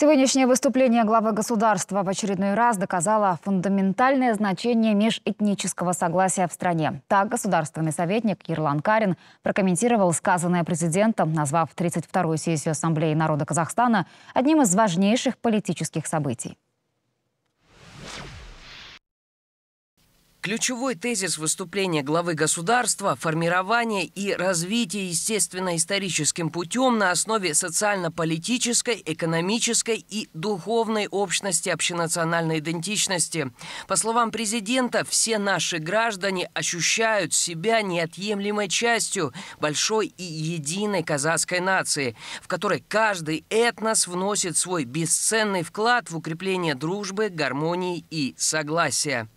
Сегодняшнее выступление главы государства в очередной раз доказало фундаментальное значение межэтнического согласия в стране. Так государственный советник Ерлан Карин прокомментировал сказанное президентом, назвав 32-ю сессию Ассамблеи народа Казахстана одним из важнейших политических событий. Ключевой тезис выступления главы государства – формирование и развитие естественно-историческим путем на основе социально-политической, экономической и духовной общности общенациональной идентичности. По словам президента, все наши граждане ощущают себя неотъемлемой частью большой и единой казахской нации, в которой каждый этнос вносит свой бесценный вклад в укрепление дружбы, гармонии и согласия.